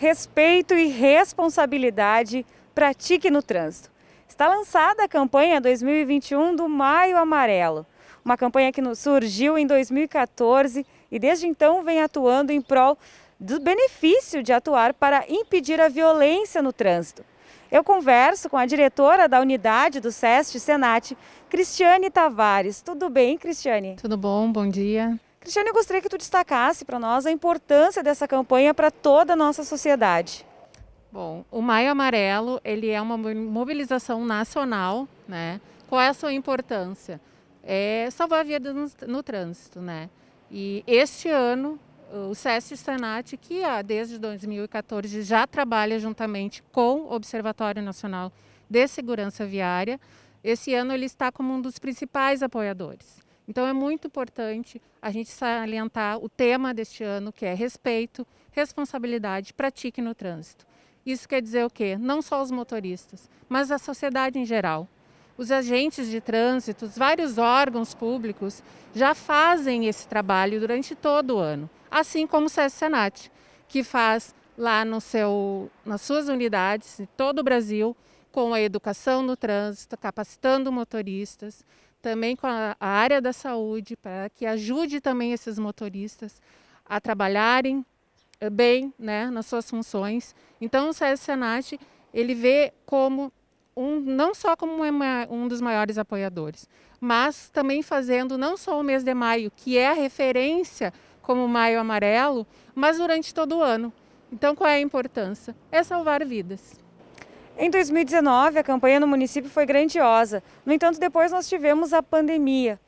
respeito e responsabilidade pratique no trânsito. Está lançada a campanha 2021 do Maio Amarelo, uma campanha que surgiu em 2014 e desde então vem atuando em prol do benefício de atuar para impedir a violência no trânsito. Eu converso com a diretora da unidade do SEST Senat, Cristiane Tavares. Tudo bem, Cristiane? Tudo bom, bom dia. Cristiane, eu gostaria que tu destacasse para nós a importância dessa campanha para toda a nossa sociedade. Bom, o Maio Amarelo, ele é uma mobilização nacional, né? Qual é a sua importância? É salvar vidas no, no trânsito, né? E este ano, o SESC Senat, que desde 2014 já trabalha juntamente com o Observatório Nacional de Segurança Viária, esse ano ele está como um dos principais apoiadores. Então é muito importante a gente salientar o tema deste ano, que é respeito, responsabilidade, pratique no trânsito. Isso quer dizer o quê? Não só os motoristas, mas a sociedade em geral. Os agentes de trânsito, vários órgãos públicos já fazem esse trabalho durante todo o ano, assim como o SESC Senat, que faz lá no seu, nas suas unidades, em todo o Brasil, com a educação no trânsito, capacitando motoristas, também com a área da saúde, para que ajude também esses motoristas a trabalharem eh, bem né, nas suas funções. Então, o SESI Senat, ele vê como, um, não só como um dos maiores apoiadores, mas também fazendo não só o mês de maio, que é a referência como Maio Amarelo, mas durante todo o ano. Então, qual é a importância? É salvar vidas. Em 2019, a campanha no município foi grandiosa. No entanto, depois nós tivemos a pandemia.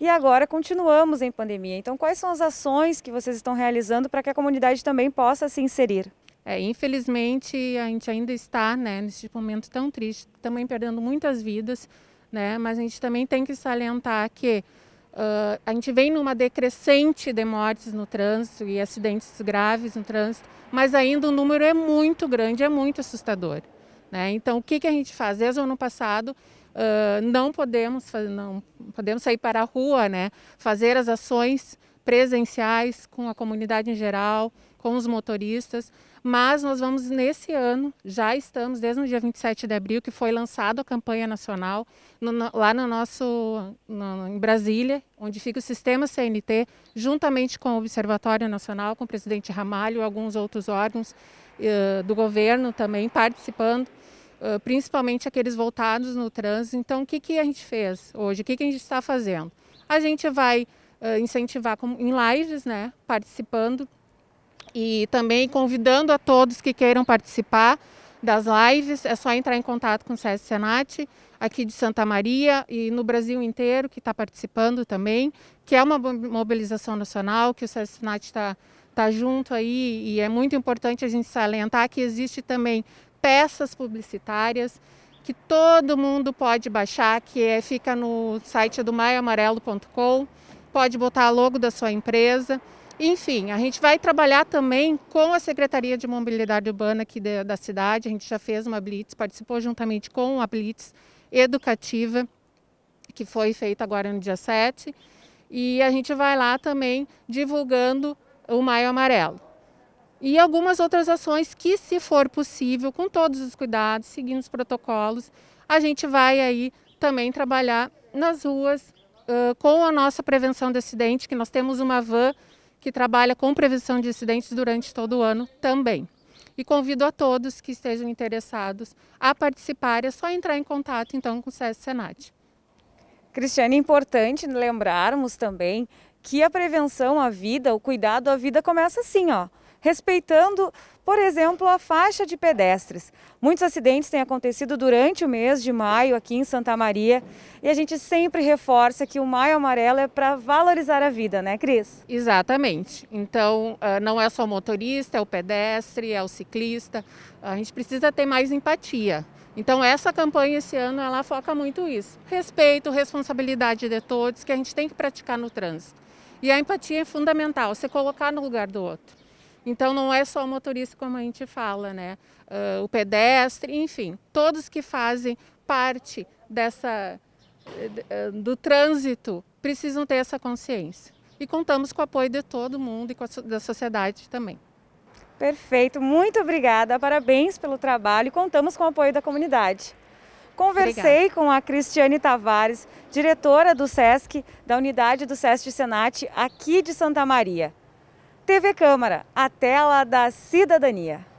E agora continuamos em pandemia. Então, quais são as ações que vocês estão realizando para que a comunidade também possa se inserir? É, infelizmente, a gente ainda está né, nesse momento tão triste, também perdendo muitas vidas, né, mas a gente também tem que salientar que uh, a gente vem numa decrescente de mortes no trânsito e acidentes graves no trânsito, mas ainda o número é muito grande, é muito assustador. Né? Então, o que, que a gente faz? Desde o ano passado, Uh, não podemos não podemos sair para a rua, né? Fazer as ações presenciais com a comunidade em geral, com os motoristas, mas nós vamos nesse ano, já estamos desde o dia 27 de abril que foi lançada a campanha nacional no, no, lá no nosso no, em Brasília, onde fica o sistema CNT, juntamente com o Observatório Nacional, com o presidente Ramalho, alguns outros órgãos uh, do governo também participando principalmente aqueles voltados no trânsito. Então, o que, que a gente fez hoje? O que, que a gente está fazendo? A gente vai incentivar em lives, né, participando e também convidando a todos que queiram participar das lives. É só entrar em contato com o SESC Senat, aqui de Santa Maria e no Brasil inteiro, que está participando também, que é uma mobilização nacional, que o SESC Senat está tá junto aí e é muito importante a gente salientar que existe também peças publicitárias que todo mundo pode baixar, que é, fica no site do maiamarelo.com, pode botar logo da sua empresa. Enfim, a gente vai trabalhar também com a Secretaria de Mobilidade Urbana aqui da, da cidade. A gente já fez uma blitz, participou juntamente com a blitz educativa que foi feita agora no dia 7. E a gente vai lá também divulgando o Maio Amarelo e algumas outras ações que, se for possível, com todos os cuidados, seguindo os protocolos, a gente vai aí também trabalhar nas ruas uh, com a nossa prevenção de acidente, que nós temos uma van que trabalha com prevenção de acidentes durante todo o ano também. E convido a todos que estejam interessados a participar, é só entrar em contato então com o SES Senat. Cristiane, é importante lembrarmos também que a prevenção à vida, o cuidado à vida começa assim, ó, respeitando, por exemplo, a faixa de pedestres. Muitos acidentes têm acontecido durante o mês de maio aqui em Santa Maria e a gente sempre reforça que o Maio Amarelo é para valorizar a vida, né, Cris? Exatamente. Então, ah, não é só o motorista, é o pedestre, é o ciclista. A gente precisa ter mais empatia. Então essa campanha esse ano ela foca muito isso. Respeito, responsabilidade de todos que a gente tem que praticar no trânsito. E a empatia é fundamental, se colocar no lugar do outro. Então não é só o motorista como a gente fala, né? Uh, o pedestre, enfim, todos que fazem parte dessa eh, eh, do trânsito precisam ter essa consciência. E contamos com o apoio de todo mundo e a, da sociedade também. Perfeito, muito obrigada, parabéns pelo trabalho e contamos com o apoio da comunidade. Conversei Obrigada. com a Cristiane Tavares, diretora do SESC, da unidade do SESC Senat aqui de Santa Maria. TV Câmara, a tela da cidadania.